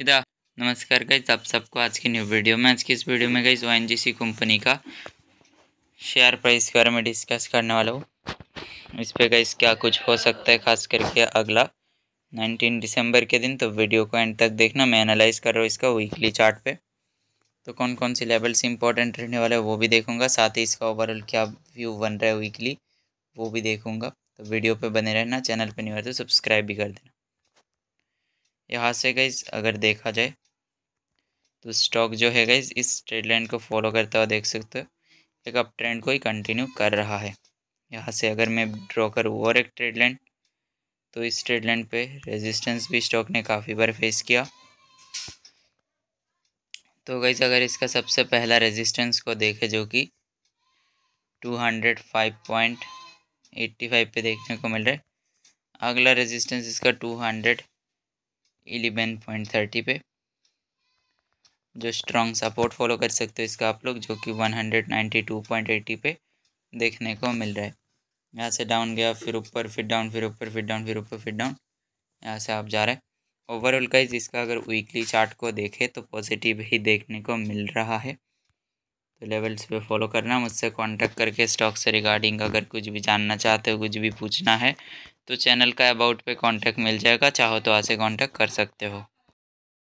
इधर नमस्कार गई आप सबको आज की न्यू वीडियो में आज की इस वीडियो में जी ओ कंपनी का शेयर प्राइस के बारे में डिस्कस करने वाला हूँ इस पर गई क्या कुछ हो सकता है खास करके अगला 19 दिसंबर के दिन तो वीडियो को एंड तक देखना मैं एनालाइज कर रहा हूँ इसका वीकली चार्ट पे तो कौन कौन से लेवल्स इंपॉर्टेंट रहने वाले वो भी देखूँगा साथ ही इसका ओवरऑल क्या व्यू बन रहा है वीकली वो भी देखूँगा तो वीडियो पर बने रहना चैनल पर नहीं हो तो सब्सक्राइब भी कर देना यहाँ से गई अगर देखा जाए तो स्टॉक जो है गई इस ट्रेड लाइन को फॉलो करता हुआ देख सकते हो एक अप ट्रेंड को ही कंटिन्यू कर रहा है यहाँ से अगर मैं ड्रॉ करूँ और एक ट्रेड लाइन तो इस ट्रेड लाइन पे रेजिस्टेंस भी स्टॉक ने काफ़ी बार फेस किया तो गईज अगर इसका सबसे पहला रेजिस्टेंस को देखें जो कि 205.85 पे देखने को मिल रहा है अगला रेजिस्टेंस इसका हंड्रेड इलेवन पॉइंट थर्टी पे जो स्ट्रांग सपोर्ट फॉलो कर सकते हो इसका आप लोग जो कि one hundred ninety two point eighty पे देखने को मिल रहा है यहाँ से डाउन गया फिर ऊपर फिर डाउन फिर ऊपर फिर डाउन फिर ऊपर फिर डाउन यहाँ से आप जा रहे हैं ओवरऑल का इसका अगर वीकली चार्ट को देखें तो पॉजिटिव ही देखने को मिल रहा है तो लेवल्स पे फॉलो करना मुझसे कांटेक्ट करके स्टॉक से रिगार्डिंग अगर कुछ भी जानना चाहते हो कुछ भी पूछना है तो चैनल का अबाउट पे कांटेक्ट मिल जाएगा चाहो तो आज कांटेक्ट कर सकते हो